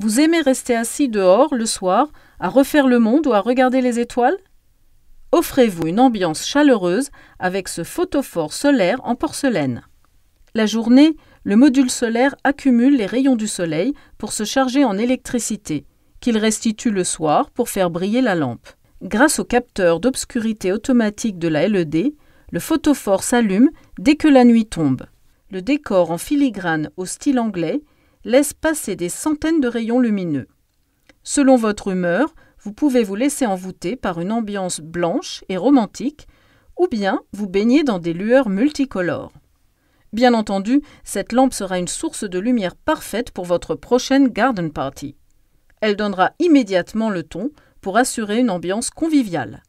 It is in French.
Vous aimez rester assis dehors le soir, à refaire le monde ou à regarder les étoiles Offrez-vous une ambiance chaleureuse avec ce photophore solaire en porcelaine. La journée, le module solaire accumule les rayons du soleil pour se charger en électricité, qu'il restitue le soir pour faire briller la lampe. Grâce au capteur d'obscurité automatique de la LED, le photophore s'allume dès que la nuit tombe. Le décor en filigrane au style anglais laisse passer des centaines de rayons lumineux. Selon votre humeur, vous pouvez vous laisser envoûter par une ambiance blanche et romantique, ou bien vous baigner dans des lueurs multicolores. Bien entendu, cette lampe sera une source de lumière parfaite pour votre prochaine garden party. Elle donnera immédiatement le ton pour assurer une ambiance conviviale.